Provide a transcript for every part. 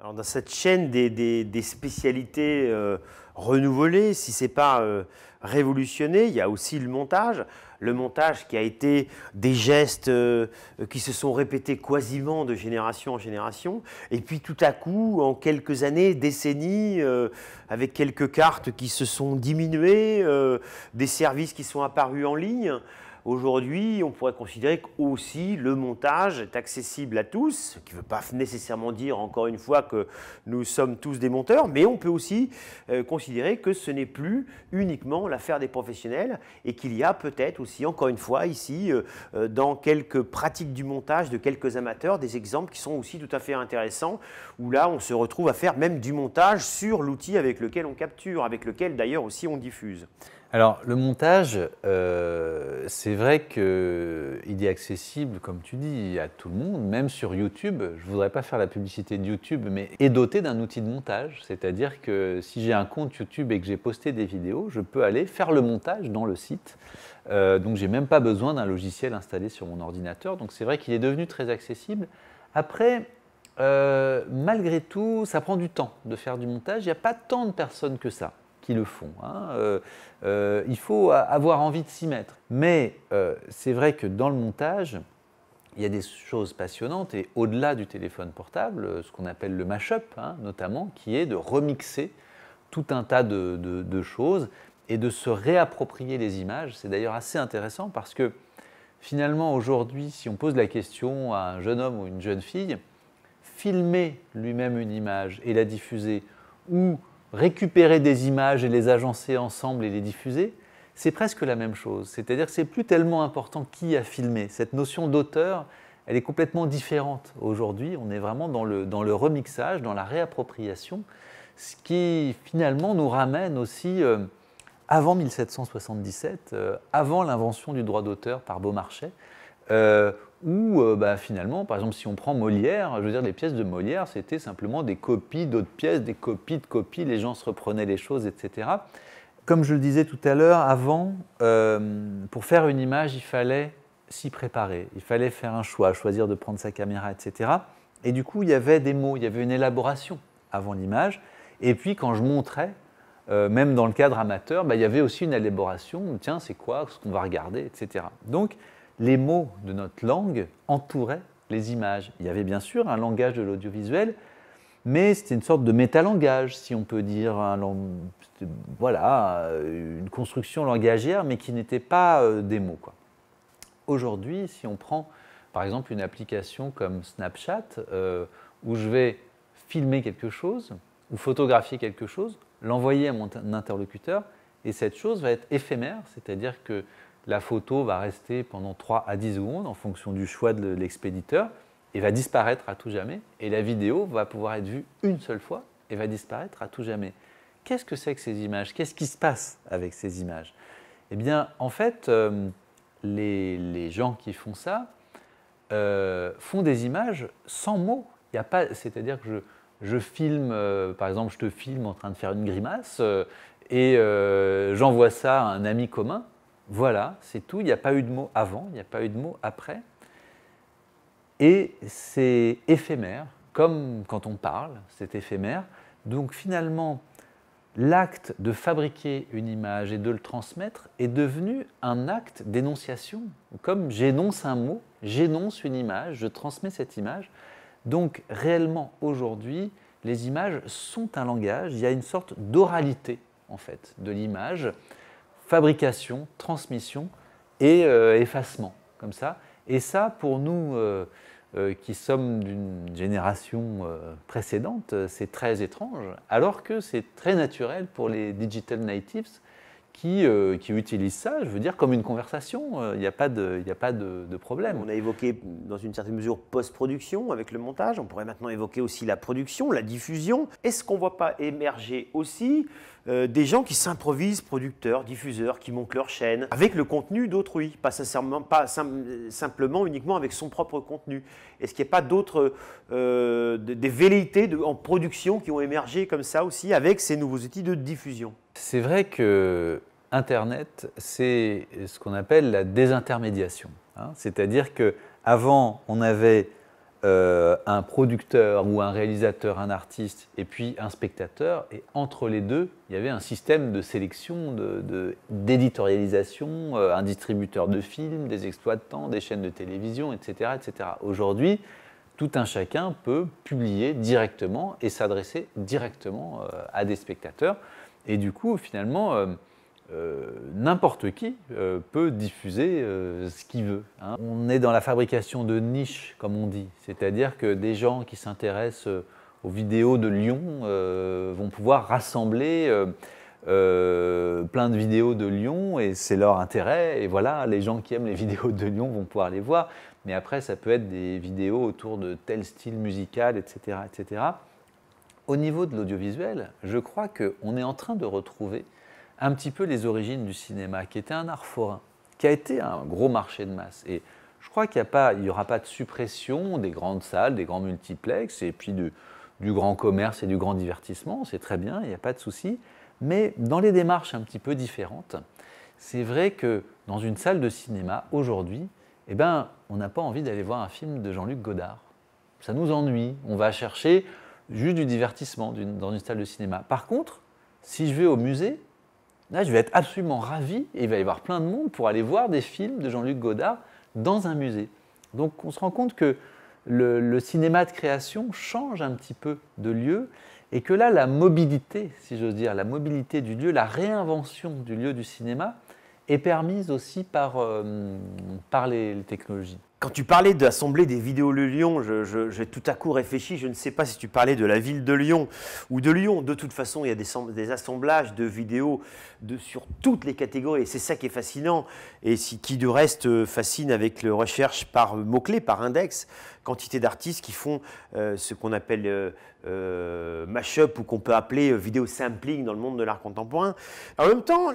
Alors dans cette chaîne des, spécialités euh, renouvelées, si ce n'est pas euh, révolutionné, il y a aussi le montage. Le montage qui a été des gestes euh, qui se sont répétés quasiment de génération en génération. Et puis tout à coup, en quelques années, décennies, avec quelques cartes qui se sont diminuées, des services qui sont apparus en ligne. Aujourd'hui, on pourrait considérer qu'aussi le montage est accessible à tous, ce qui ne veut pas nécessairement dire, encore une fois, que nous sommes tous des monteurs, mais on peut aussi euh, considérer que ce n'est plus uniquement l'affaire des professionnels et qu'il y a peut-être aussi, encore une fois, ici, euh, euh, dans quelques pratiques du montage de quelques amateurs, des exemples qui sont aussi tout à fait intéressants, où là, on se retrouve à faire même du montage sur l'outil avec lequel on capture, avec lequel d'ailleurs aussi on diffuse. Alors, le montage, euh, c'est vrai qu'il est accessible, comme tu dis, à tout le monde, même sur YouTube. Je ne voudrais pas faire la publicité de YouTube, mais est doté d'un outil de montage. C'est-à-dire que si j'ai un compte YouTube et que j'ai posté des vidéos, je peux aller faire le montage dans le site. Euh, donc, j'ai même pas besoin d'un logiciel installé sur mon ordinateur. Donc, c'est vrai qu'il est devenu très accessible. Après, euh, malgré tout, ça prend du temps de faire du montage. Il n'y a pas tant de personnes que ça le font. Hein. Euh, euh, il faut avoir envie de s'y mettre. Mais euh, c'est vrai que dans le montage, il y a des choses passionnantes et au-delà du téléphone portable, ce qu'on appelle le mash-up, hein, notamment, qui est de remixer tout un tas de choses et de se réapproprier les images. C'est d'ailleurs assez intéressant parce que finalement, aujourd'hui, si on pose la question à un jeune homme ou une jeune fille, filmer lui-même une image et la diffuser ou récupérer des images et les agencer ensemble et les diffuser, c'est presque la même chose. C'est-à-dire que c'est plus tellement important qui a filmé. Cette notion d'auteur, elle est complètement différente. Aujourd'hui, on est vraiment dans le, dans le remixage, dans la réappropriation, ce qui finalement nous ramène aussi euh, avant 1777, euh, avant l'invention du droit d'auteur par Beaumarchais, euh, ou euh, bah, finalement, par exemple, si on prend Molière, je veux dire, les pièces de Molière, c'était simplement des copies d'autres pièces, des copies de copies, les gens se reprenaient les choses, etc. Comme je le disais tout à l'heure, avant, euh, pour faire une image, il fallait s'y préparer, il fallait faire un choix, choisir de prendre sa caméra, etc. Et du coup, il y avait des mots, il y avait une élaboration avant l'image. Et puis, quand je montrais, euh, même dans le cadre amateur, bah, il y avait aussi une élaboration, tiens, c'est quoi, ce qu'on va regarder, etc. Donc, les mots de notre langue entouraient les images. Il y avait bien sûr un langage de l'audiovisuel, mais c'était une sorte de métalangage, si on peut dire, voilà, euh, une construction langagière, mais qui n'était pas euh, des mots. Aujourd'hui, si on prend par exemple une application comme Snapchat, euh, où je vais filmer quelque chose ou photographier quelque chose, l'envoyer à mon interlocuteur, et cette chose va être éphémère, c'est-à-dire que la photo va rester pendant 3 à 10 secondes en fonction du choix de l'expéditeur et va disparaître à tout jamais. Et la vidéo va pouvoir être vue une seule fois et va disparaître à tout jamais. Qu'est-ce que c'est que ces images Qu'est-ce qui se passe avec ces images Eh bien, en fait, euh, les, gens qui font ça euh, font des images sans mots. Il a pas, c'est-à-dire que je, filme, euh, par exemple, je te filme en train de faire une grimace et j'envoie ça à un ami commun voilà, c'est tout. Il n'y a pas eu de mot avant, il n'y a pas eu de mot après. Et c'est éphémère, comme quand on parle, c'est éphémère. Donc finalement, l'acte de fabriquer une image et de le transmettre est devenu un acte d'énonciation. Comme j'énonce un mot, j'énonce une image, je transmets cette image. Donc réellement aujourd'hui, les images sont un langage, il y a une sorte d'oralité en fait de l'image fabrication, transmission et euh, effacement, comme ça. Et ça, pour nous euh, euh, qui sommes d'une génération précédente, c'est très étrange, alors que c'est très naturel pour les digital natives qui, euh, utilisent ça, je veux dire, comme une conversation. Euh, il n'y a pas, de, a pas de, problème. On a évoqué, dans une certaine mesure, post-production avec le montage. On pourrait maintenant évoquer aussi la production, la diffusion. Est-ce qu'on ne voit pas émerger aussi euh, des gens qui s'improvisent producteurs, diffuseurs, qui montent leur chaîne avec le contenu d'autrui, pas, sincèrement, pas simplement uniquement avec son propre contenu. Est-ce qu'il n'y a pas d'autres des velléités de, en production qui ont émergé comme ça aussi avec ces nouveaux outils de diffusion C'est vrai que Internet, c'est ce qu'on appelle la désintermédiation. Hein. C'est-à-dire que avant, on avait euh, un producteur ou un réalisateur, un artiste, et puis un spectateur, et entre les deux, il y avait un système de sélection, d'éditorialisation, de, euh, un distributeur de films, des exploitants, des chaînes de télévision, etc. etc. Aujourd'hui, tout un chacun peut publier directement et s'adresser directement euh, à des spectateurs. Et du coup, finalement, euh, n'importe qui euh, peut diffuser euh, ce qu'il veut. Hein. On est dans la fabrication de niches, comme on dit, c'est-à-dire que des gens qui s'intéressent aux vidéos de Lyon vont pouvoir rassembler plein de vidéos de Lyon et c'est leur intérêt. Et voilà, les gens qui aiment les vidéos de Lyon vont pouvoir les voir. Mais après, ça peut être des vidéos autour de tel style musical, etc. etc. Au niveau de l'audiovisuel, je crois qu'on est en train de retrouver un petit peu les origines du cinéma, qui était un art forain, qui a été un gros marché de masse. Et je crois qu'il n'y aura pas de suppression des grandes salles, des grands multiplexes, et puis du, grand commerce et du grand divertissement. C'est très bien, il n'y a pas de souci. Mais dans les démarches un petit peu différentes, c'est vrai que dans une salle de cinéma, aujourd'hui, eh ben, on n'a pas envie d'aller voir un film de Jean-Luc Godard. Ça nous ennuie. On va chercher juste du divertissement dans une salle de cinéma. Par contre, si je vais au musée, Là, je vais être absolument ravi et il va y avoir plein de monde pour aller voir des films de Jean-Luc Godard dans un musée. Donc on se rend compte que le, cinéma de création change un petit peu de lieu et que là, la mobilité, si j'ose dire, la mobilité du lieu, la réinvention du lieu du cinéma est permise aussi par, euh, les technologies. Quand tu parlais d'assembler des vidéos de Lyon, j'ai tout à coup réfléchi, je ne sais pas si tu parlais de la ville de Lyon ou de Lyon. De toute façon, il y a des, assemblages de vidéos sur toutes les catégories. Et c'est ça qui est fascinant et qui, du reste, euh, fascine avec le recherche par mots-clés, par index quantité d'artistes qui font euh, ce qu'on appelle euh, euh, mash-up ou qu'on peut appeler vidéo sampling dans le monde de l'art contemporain. en même temps,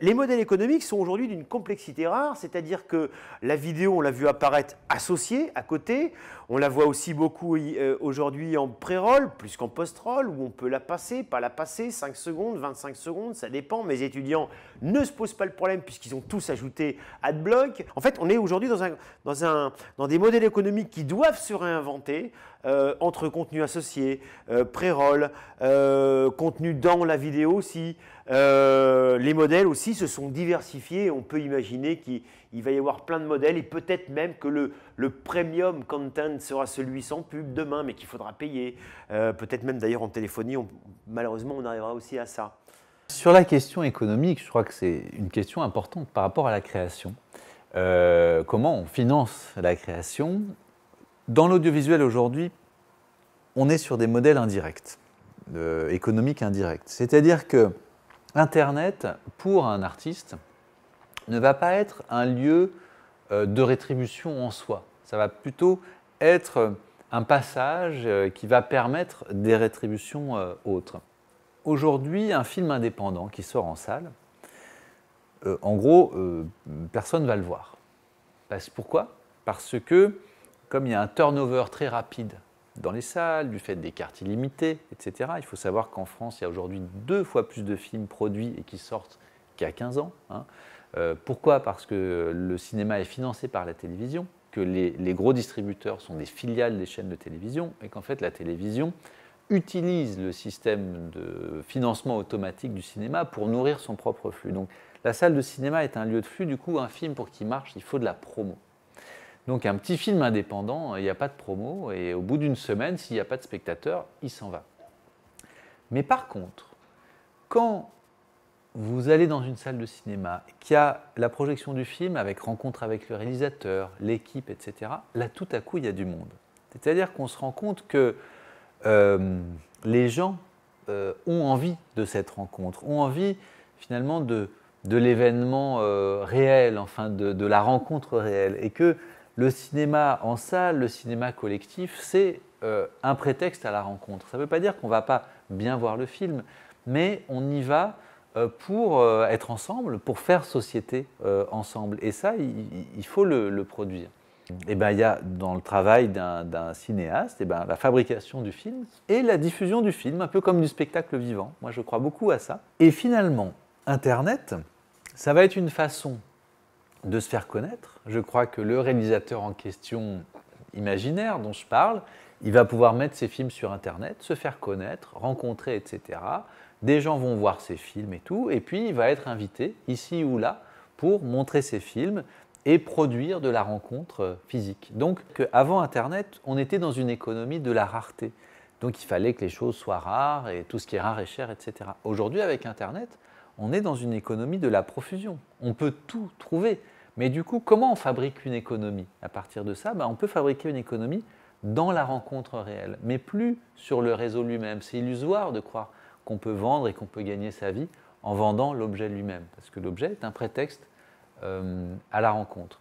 les modèles économiques sont aujourd'hui d'une complexité rare, c'est-à-dire que la vidéo, on l'a vu apparaître associée, à côté, on la voit aussi beaucoup aujourd'hui en pré-roll, plus qu'en post-roll, où on peut la passer, pas la passer, 5 secondes, 25 secondes, ça dépend. Mes étudiants ne se posent pas le problème puisqu'ils ont tous ajouté AdBlock. En fait, on est aujourd'hui dans, un, dans, un, dans des modèles économiques qui doivent se réinventer euh, entre contenu associé, euh, pré-roll, euh, contenu dans la vidéo aussi. les modèles aussi se sont diversifiés. On peut imaginer qu'il va y avoir plein de modèles et peut-être même que le, premium content sera celui sans pub demain, mais qu'il faudra payer. peut-être même d'ailleurs en téléphonie, malheureusement, on arrivera aussi à ça. Sur la question économique, je crois que c'est une question importante par rapport à la création. comment on finance la création dans l'audiovisuel aujourd'hui, on est sur des modèles indirects, euh, économiques indirects. C'est-à-dire que Internet, pour un artiste, ne va pas être un lieu euh, de rétribution en soi. Ça va plutôt être un passage euh, qui va permettre des rétributions autres. Aujourd'hui, un film indépendant qui sort en salle, en gros, personne ne va le voir. Parce, pourquoi Parce que comme il y a un turnover très rapide dans les salles, du fait des cartes illimitées, etc. Il faut savoir qu'en France, il y a aujourd'hui deux fois plus de films produits et qui sortent qu'à 15 ans. Hein. Euh, pourquoi Parce que le cinéma est financé par la télévision, que les, les gros distributeurs sont des filiales des chaînes de télévision, et qu'en fait la télévision utilise le système de financement automatique du cinéma pour nourrir son propre flux. Donc la salle de cinéma est un lieu de flux, du coup un film pour qu'il marche, il faut de la promo. Donc un petit film indépendant, il n'y a pas de promo, et au bout d'une semaine, s'il n'y a pas de spectateur, il s'en va. Mais par contre, quand vous allez dans une salle de cinéma qui a la projection du film avec rencontre avec le réalisateur, l'équipe, etc., là tout à coup il y a du monde. C'est-à-dire qu'on se rend compte que euh, les gens euh, ont envie de cette rencontre, ont envie finalement de, l'événement euh, réel, enfin de, de, la rencontre réelle, et que le cinéma en salle, le cinéma collectif, c'est euh, un prétexte à la rencontre. Ça ne veut pas dire qu'on ne va pas bien voir le film, mais on y va euh, pour euh, être ensemble, pour faire société ensemble. Et ça, il, faut le, produire. Et eh ben, il y a dans le travail d'un cinéaste et eh ben, la fabrication du film et la diffusion du film, un peu comme du spectacle vivant. Moi, je crois beaucoup à ça. Et finalement, Internet, ça va être une façon de se faire connaître. Je crois que le réalisateur en question imaginaire dont je parle, il va pouvoir mettre ses films sur Internet, se faire connaître, rencontrer, etc. Des gens vont voir ses films et tout, et puis il va être invité ici ou là pour montrer ses films et produire de la rencontre physique. Donc avant Internet, on était dans une économie de la rareté. Donc il fallait que les choses soient rares et tout ce qui est rare est cher, etc. Aujourd'hui, avec Internet, on est dans une économie de la profusion. On peut tout trouver. Mais du coup, comment on fabrique une économie À partir de ça, bah, on peut fabriquer une économie dans la rencontre réelle, mais plus sur le réseau lui-même. C'est illusoire de croire qu'on peut vendre et qu'on peut gagner sa vie en vendant l'objet lui-même, parce que l'objet est un prétexte euh, à la rencontre.